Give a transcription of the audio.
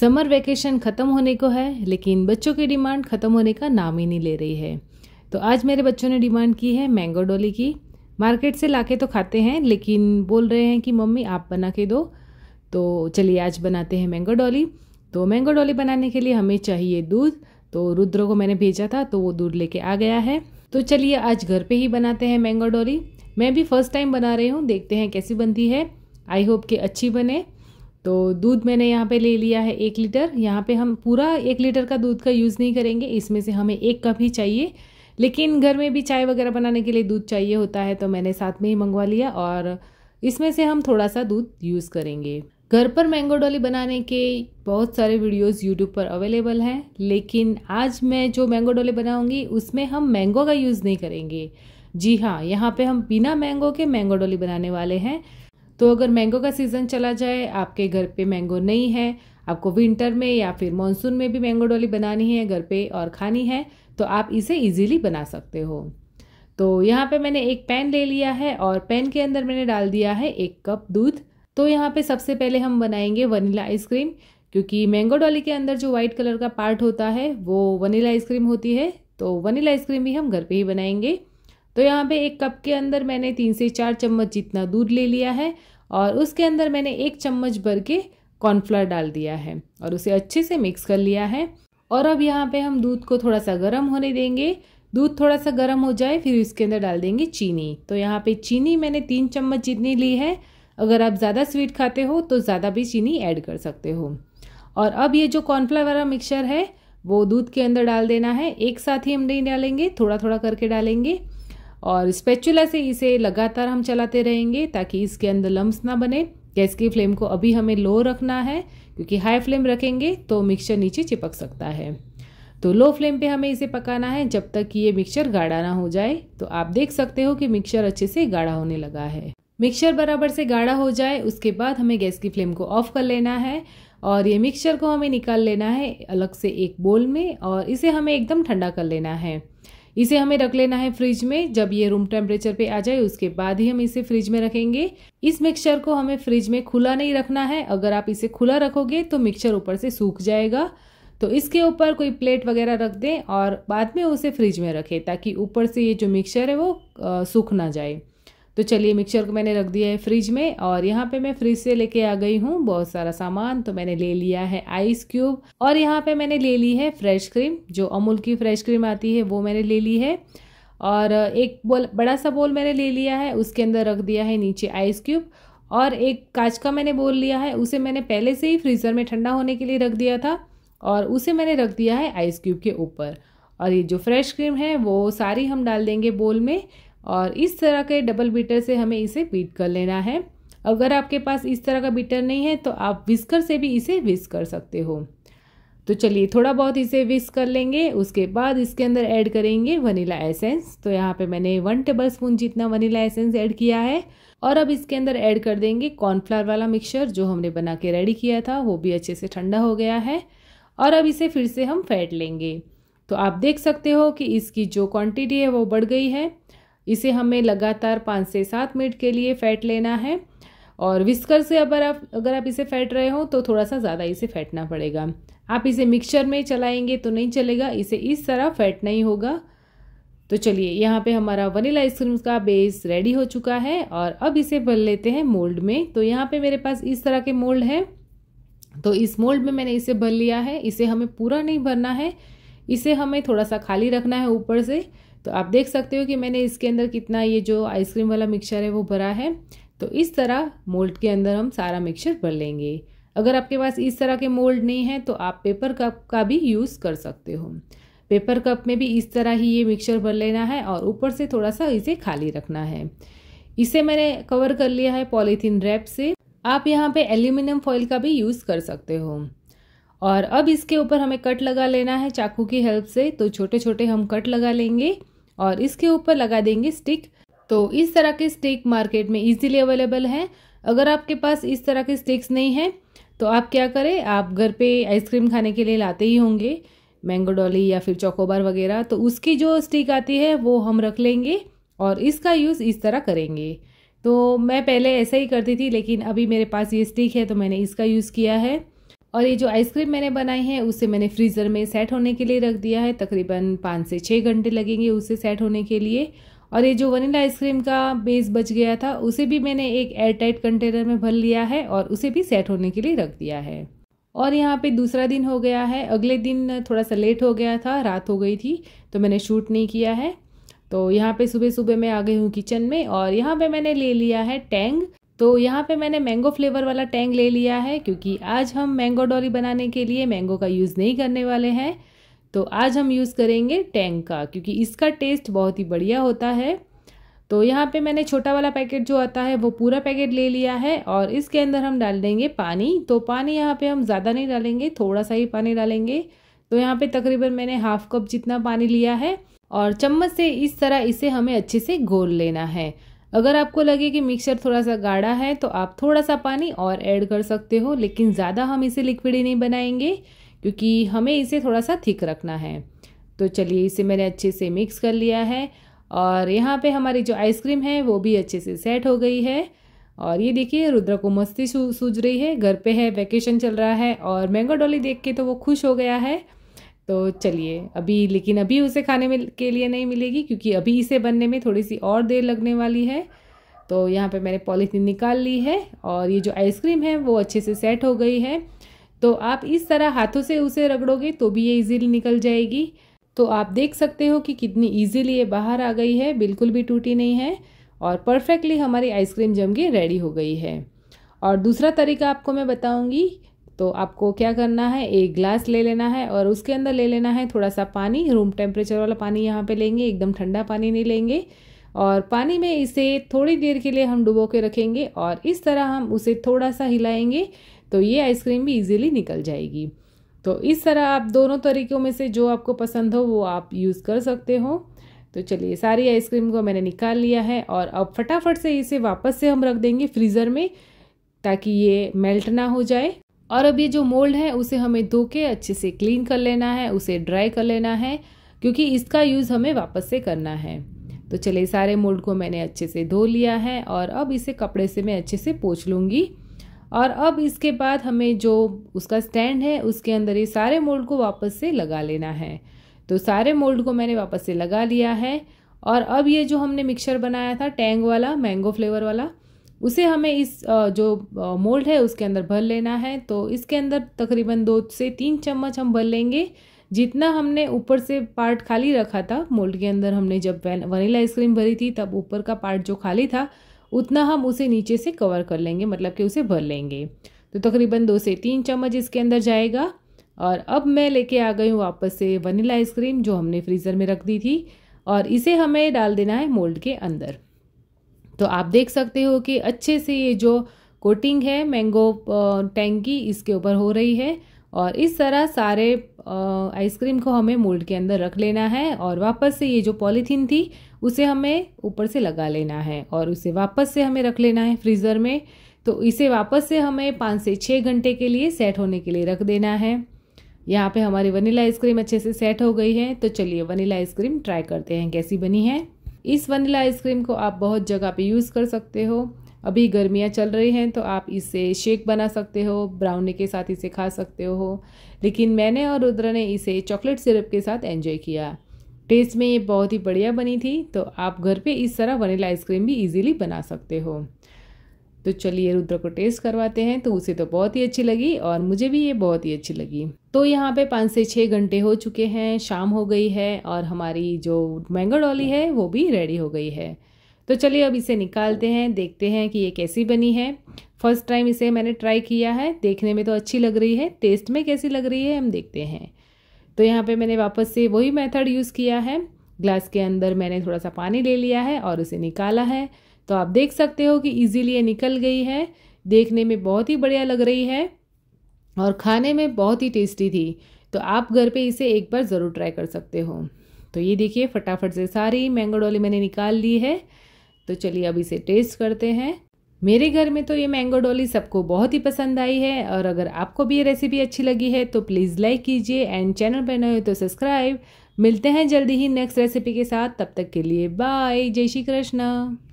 summer vacation ख़त्म होने को है लेकिन बच्चों की डिमांड ख़त्म होने का नाम ही नहीं ले रही है तो आज मेरे बच्चों ने डिमांड की है मैंगो डोली की मार्केट से लाके तो खाते हैं लेकिन बोल रहे हैं कि मम्मी आप बना के दो तो चलिए आज बनाते हैं मैंगो डोली तो मैंगो डोली बनाने के लिए हमें चाहिए दूध तो रुद्र को मैंने भेजा था तो वो दूध लेके आ गया है तो चलिए आज घर पे ही बनाते हैं मैंगो डोली मैं भी फर्स्ट टाइम बना रही हूँ देखते हैं कैसी बनती है आई होप कि अच्छी बने तो दूध मैंने यहाँ पे ले लिया है एक लीटर यहाँ पे हम पूरा एक लीटर का दूध का यूज़ नहीं करेंगे इसमें से हमें एक कप ही चाहिए लेकिन घर में भी चाय वगैरह बनाने के लिए दूध चाहिए होता है तो मैंने साथ में ही मंगवा लिया और इसमें से हम थोड़ा सा दूध यूज़ करेंगे घर पर मैंगो डोली बनाने के बहुत सारे वीडियोस यूट्यूब पर अवेलेबल हैं लेकिन आज मैं जो मैंगो डोली बनाऊंगी उसमें हम मैंगो का यूज़ नहीं करेंगे जी हाँ यहाँ पे हम बिना मैंगो के मैंगो डोली बनाने वाले हैं तो अगर मैंगो का सीज़न चला जाए आपके घर पे मैंगो नहीं है आपको विंटर में या फिर मानसून में भी मैंगो डोली बनानी है घर पे और खानी है तो आप इसे इजीली बना सकते हो तो यहाँ पे मैंने एक पैन ले लिया है और पैन के अंदर मैंने डाल दिया है एक कप दूध तो यहाँ पे सबसे पहले हम बनाएंगे वनीला आइसक्रीम क्योंकि मैंगो डॉली के अंदर जो वाइट कलर का पार्ट होता है वो वनीला आइसक्रीम होती है तो वनीला आइसक्रीम भी हम घर पे ही बनाएंगे तो यहाँ पे एक कप के अंदर मैंने तीन से चार चम्मच जितना दूध ले लिया है और उसके अंदर मैंने एक चम्मच भर के कॉर्नफ्लावर डाल दिया है और उसे अच्छे से मिक्स कर लिया है और अब यहाँ पे हम दूध को थोड़ा सा गर्म होने देंगे दूध थोड़ा सा गर्म हो जाए फिर इसके अंदर डाल देंगे चीनी तो यहाँ पे चीनी मैंने तीन चम्मच जितनी ली है अगर आप ज़्यादा स्वीट खाते हो तो ज़्यादा भी चीनी ऐड कर सकते हो और अब ये जो कॉर्नफ्लावर मिक्सचर है वो दूध के अंदर डाल देना है एक साथ ही हम नहीं डालेंगे थोड़ा थोड़ा करके डालेंगे और स्पेचुला से इसे लगातार हम चलाते रहेंगे ताकि इसके अंदर लम्ब ना बने गैस की फ्लेम को अभी हमें लो रखना है क्योंकि हाई फ्लेम रखेंगे तो मिक्सचर नीचे चिपक सकता है तो लो फ्लेम पे हमें इसे पकाना है जब तक कि ये मिक्सचर गाढ़ा ना हो जाए तो आप देख सकते हो कि मिक्सचर अच्छे से गाढ़ा होने लगा है मिक्सचर बराबर से गाढ़ा हो जाए उसके बाद हमें गैस की फ्लेम को ऑफ कर लेना है और ये मिक्सचर को हमें निकाल लेना है अलग से एक बोल में और इसे हमें एकदम ठंडा कर लेना है इसे हमें रख लेना है फ्रिज में जब ये रूम टेम्परेचर पे आ जाए उसके बाद ही हम इसे फ्रिज में रखेंगे इस मिक्सचर को हमें फ्रिज में खुला नहीं रखना है अगर आप इसे खुला रखोगे तो मिक्सचर ऊपर से सूख जाएगा तो इसके ऊपर कोई प्लेट वगैरह रख दें और बाद में उसे फ्रिज में रखें ताकि ऊपर से ये जो मिक्सचर है वो सूख ना जाए तो चलिए मिक्सचर को मैंने रख दिया है फ्रिज में और यहाँ पे मैं फ्रिज से लेके आ गई हूँ बहुत सारा सामान तो मैंने ले लिया है आइस क्यूब और यहाँ पे मैंने ले ली है फ्रेश क्रीम जो अमूल की फ्रेश क्रीम आती है वो मैंने ले ली है और एक बोल बड़ा सा बोल मैंने ले लिया है उसके अंदर रख दिया है नीचे आइस क्यूब और एक कांच का मैंने बोल लिया है उसे मैंने पहले से ही फ्रीज़र में ठंडा होने के लिए रख दिया था और उसे मैंने रख दिया है आइस क्यूब के ऊपर और ये जो फ्रेश क्रीम है वो सारी हम डाल देंगे बोल में और इस तरह के डबल बीटर से हमें इसे बीट कर लेना है अगर आपके पास इस तरह का बीटर नहीं है तो आप विस्कर से भी इसे विस्क कर सकते हो तो चलिए थोड़ा बहुत इसे विस्क कर लेंगे उसके बाद इसके अंदर ऐड करेंगे वनीला एसेंस तो यहाँ पे मैंने one table spoon vanilla essence add किया है और अब इसके अंदर ऐड कर देंगे कॉर्नफ्लावर वाला मिक्सचर जो हमने बना के रेडी किया था वो भी अच्छे से ठंडा हो गया है और अब इसे फिर से हम फैट लेंगे तो आप देख सकते हो कि इसकी जो क्वांटिटी है वो बढ़ गई है इसे हमें लगातार पाँच से सात मिनट के लिए फैट लेना है और विस्कर से अगर आप अगर आप इसे फैट रहे हो तो थोड़ा सा ज़्यादा इसे फैटना पड़ेगा आप इसे मिक्सचर में चलाएंगे तो नहीं चलेगा इसे इस तरह फैट नहीं होगा तो चलिए यहाँ पे हमारा वनीला आइसक्रीम का बेस रेडी हो चुका है और अब इसे भर लेते हैं मोल्ड में तो यहाँ पे मेरे पास इस तरह के मोल्ड है तो इस मोल्ड में मैंने इसे भर लिया है इसे हमें पूरा नहीं भरना है इसे हमें थोड़ा सा खाली रखना है ऊपर से तो आप देख सकते हो कि मैंने इसके अंदर कितना ये जो आइसक्रीम वाला मिक्सचर है वो भरा है तो इस तरह मोल्ड के अंदर हम सारा मिक्सचर भर लेंगे अगर आपके पास इस तरह के मोल्ड नहीं है तो आप पेपर कप का भी यूज़ कर सकते हो पेपर कप में भी इस तरह ही ये मिक्सचर भर लेना है और ऊपर से थोड़ा सा इसे खाली रखना है इसे मैंने कवर कर लिया है पॉलीथीन रैप से आप यहाँ पे एल्यूमिनियम फॉइल का भी यूज़ कर सकते हो और अब इसके ऊपर हमें कट लगा लेना है चाकू की हेल्प से तो छोटे छोटे हम कट लगा लेंगे और इसके ऊपर लगा देंगे स्टिक तो इस तरह के स्टिक मार्केट में इजीली अवेलेबल है अगर आपके पास इस तरह के स्टिक्स नहीं हैं तो आप क्या करें आप घर पे आइसक्रीम खाने के लिए लाते ही होंगे मैंगो डॉली या फिर चोकोबार वगैरह तो उसकी जो स्टिक आती है वो हम रख लेंगे और इसका यूज़ इस तरह करेंगे तो मैं पहले ऐसा ही करती थी लेकिन अभी मेरे पास ये स्टिक है तो मैंने इसका यूज़ किया है और ये जो आइसक्रीम मैंने बनाई है उसे मैंने फ्रीज़र में सेट होने के लिए रख दिया है तकरीबन पाँच से छः घंटे लगेंगे उसे सेट होने के लिए और ये जो वनीला आइसक्रीम का बेस बच गया था उसे भी मैंने एक एयरटाइट कंटेनर में भर लिया है और उसे भी सेट होने के लिए रख दिया है और यहाँ पे दूसरा दिन हो गया है अगले दिन थोड़ा सा लेट हो गया था रात हो गई थी तो मैंने शूट नहीं किया है तो यहाँ पे सुबह सुबह मैं आ गई हूँ किचन में और यहाँ पे मैंने ले लिया है टैंग तो यहाँ पे मैंने मैंगो फ्लेवर वाला टैंग ले लिया है क्योंकि आज हम मैंगो डॉली बनाने के लिए मैंगो का यूज़ नहीं करने वाले हैं तो आज हम यूज़ करेंगे टैंग का क्योंकि इसका टेस्ट बहुत ही बढ़िया होता है तो यहाँ पे मैंने छोटा वाला पैकेट जो आता है वो पूरा पैकेट ले लिया है और इसके अंदर हम डाल देंगे पानी तो पानी यहाँ पर हम ज़्यादा नहीं डालेंगे थोड़ा सा ही पानी डालेंगे तो यहाँ पर तकरीबन मैंने हाफ़ कप जितना पानी लिया है और चम्मच से इस तरह इसे हमें अच्छे से घोल लेना है अगर आपको लगे कि मिक्सचर थोड़ा सा गाढ़ा है तो आप थोड़ा सा पानी और ऐड कर सकते हो लेकिन ज़्यादा हम इसे लिक्विड ही नहीं बनाएंगे क्योंकि हमें इसे थोड़ा सा थिक रखना है तो चलिए इसे मैंने अच्छे से मिक्स कर लिया है और यहाँ पे हमारी जो आइसक्रीम है वो भी अच्छे से सेट हो गई है और ये देखिए रुद्र को मस्ती सूझ रही है घर पे है वैकेशन चल रहा है और मैंगो डॉली देख के तो वो खुश हो गया है तो चलिए अभी लेकिन अभी उसे खाने में के लिए नहीं मिलेगी क्योंकि अभी इसे बनने में थोड़ी सी और देर लगने वाली है तो यहाँ पे मैंने पॉलीथीन निकाल ली है और ये जो आइसक्रीम है वो अच्छे से सेट हो गई है तो आप इस तरह हाथों से उसे रगड़ोगे तो भी ये इजीली निकल जाएगी तो आप देख सकते हो कि कितनी इजीली ये बाहर आ गई है बिल्कुल भी टूटी नहीं है और परफेक्टली हमारी आइसक्रीम जम के रेडी हो गई है और दूसरा तरीका आपको मैं बताऊंगी तो आपको क्या करना है एक ग्लास ले लेना है और उसके अंदर ले लेना है थोड़ा सा पानी रूम टेम्परेचर वाला पानी यहाँ पे लेंगे एकदम ठंडा पानी नहीं लेंगे और पानी में इसे थोड़ी देर के लिए हम डुबो के रखेंगे और इस तरह हम उसे थोड़ा सा हिलाएंगे तो ये आइसक्रीम भी इजीली निकल जाएगी तो इस तरह आप दोनों तरीक़ों में से जो आपको पसंद हो वो आप यूज़ कर सकते हो तो चलिए सारी आइसक्रीम को मैंने निकाल लिया है और अब फटाफट से इसे वापस से हम रख देंगे फ्रीज़र में ताकि ये मेल्ट ना हो जाए और अब ये जो मोल्ड है उसे हमें धो के अच्छे से क्लीन कर लेना है उसे ड्राई कर लेना है क्योंकि इसका यूज़ हमें वापस से करना है तो चले सारे मोल्ड को मैंने अच्छे से धो लिया है और अब इसे कपड़े से मैं अच्छे से पोछ लूँगी और अब इसके बाद हमें जो उसका स्टैंड है उसके अंदर ये सारे मोल्ड को वापस से लगा लेना है तो सारे मोल्ड को मैंने वापस से लगा लिया है और अब ये जो हमने मिक्सचर बनाया था टैंग वाला मैंगो फ्लेवर वाला उसे हमें इस जो मोल्ड है उसके अंदर भर लेना है तो इसके अंदर तकरीबन दो से तीन चम्मच हम भर लेंगे जितना हमने ऊपर से पार्ट खाली रखा था मोल्ड के अंदर हमने जब वनीला आइसक्रीम भरी थी तब ऊपर का पार्ट जो खाली था उतना हम उसे नीचे से कवर कर लेंगे मतलब कि उसे भर लेंगे तो तकरीबन दो से तीन चम्मच इसके अंदर जाएगा और अब मैं लेके आ गई हूँ वापस से वनीला आइसक्रीम जो हमने फ्रीज़र में रख दी थी और इसे हमें डाल देना है मोल्ड के अंदर तो आप देख सकते हो कि अच्छे से ये जो कोटिंग है मैंगो टैंकी इसके ऊपर हो रही है और इस तरह सारे आइसक्रीम को हमें मोल्ड के अंदर रख लेना है और वापस से ये जो पॉलीथीन थी उसे हमें ऊपर से लगा लेना है और उसे वापस से हमें रख लेना है फ्रीज़र में तो इसे वापस से हमें पाँच से छः घंटे के लिए सेट होने के लिए रख देना है यहाँ पे हमारी वनीला आइसक्रीम अच्छे से सेट हो गई है तो चलिए वनीला आइसक्रीम ट्राई करते हैं कैसी बनी है इस वनीला आइसक्रीम को आप बहुत जगह पे यूज़ कर सकते हो अभी गर्मियाँ चल रही हैं तो आप इसे शेक बना सकते हो ब्राउनी के साथ इसे खा सकते हो लेकिन मैंने और रुद्र ने इसे चॉकलेट सिरप के साथ एंजॉय किया टेस्ट में ये बहुत ही बढ़िया बनी थी तो आप घर पे इस तरह वनीला आइसक्रीम भी इजीली बना सकते हो तो चलिए रुद्र को टेस्ट करवाते हैं तो उसे तो बहुत ही अच्छी लगी और मुझे भी ये बहुत ही अच्छी लगी तो यहाँ पे पाँच से छः घंटे हो चुके हैं शाम हो गई है और हमारी जो मैंगो डॉली है वो भी रेडी हो गई है तो चलिए अब इसे निकालते हैं देखते हैं कि ये कैसी बनी है फर्स्ट टाइम इसे मैंने ट्राई किया है देखने में तो अच्छी लग रही है टेस्ट में कैसी लग रही है हम देखते हैं तो यहाँ पे मैंने वापस से वही मेथड यूज़ किया है ग्लास के अंदर मैंने थोड़ा सा पानी ले लिया है और उसे निकाला है तो आप देख सकते हो कि इजीली ये निकल गई है देखने में बहुत ही बढ़िया लग रही है और खाने में बहुत ही टेस्टी थी तो आप घर पे इसे एक बार ज़रूर ट्राई कर सकते हो तो ये देखिए फटाफट से सारी मैंगो डोली मैंने निकाल ली है तो चलिए अब इसे टेस्ट करते हैं मेरे घर में तो ये मैंगो डोली सबको बहुत ही पसंद आई है और अगर आपको भी ये रेसिपी अच्छी लगी है तो प्लीज़ लाइक कीजिए एंड चैनल पर नए हो तो सब्सक्राइब मिलते हैं जल्दी ही नेक्स्ट रेसिपी के साथ तब तक के लिए बाय जय श्री कृष्णा